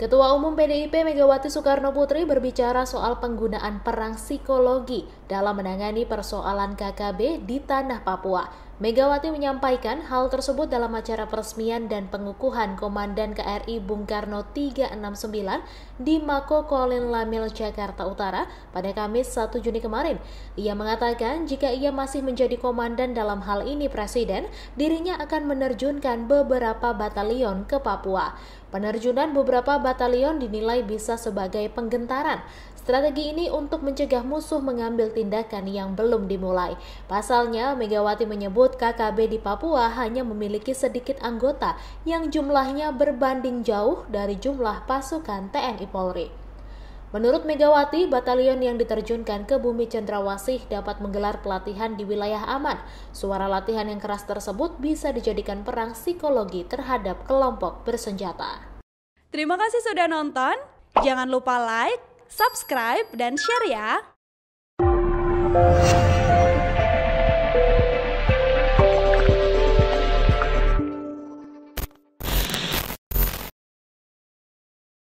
Ketua Umum PDIP Megawati Soekarno Putri berbicara soal penggunaan perang psikologi dalam menangani persoalan KKB di tanah Papua. Megawati menyampaikan hal tersebut dalam acara peresmian dan pengukuhan Komandan KRI Bung Karno 369 di Mako Kolin Lamil, Jakarta Utara pada Kamis 1 Juni kemarin. Ia mengatakan jika ia masih menjadi komandan dalam hal ini Presiden, dirinya akan menerjunkan beberapa batalion ke Papua. Penerjunan beberapa batalion dinilai bisa sebagai penggentaran. Strategi ini untuk mencegah musuh mengambil tindakan yang belum dimulai. Pasalnya, Megawati menyebut KKB di Papua hanya memiliki sedikit anggota yang jumlahnya berbanding jauh dari jumlah pasukan TNI Polri. Menurut Megawati, batalion yang diterjunkan ke Bumi Cendrawasih dapat menggelar pelatihan di wilayah aman. Suara latihan yang keras tersebut bisa dijadikan perang psikologi terhadap kelompok bersenjata. Terima kasih sudah nonton. Jangan lupa like, subscribe, dan share ya.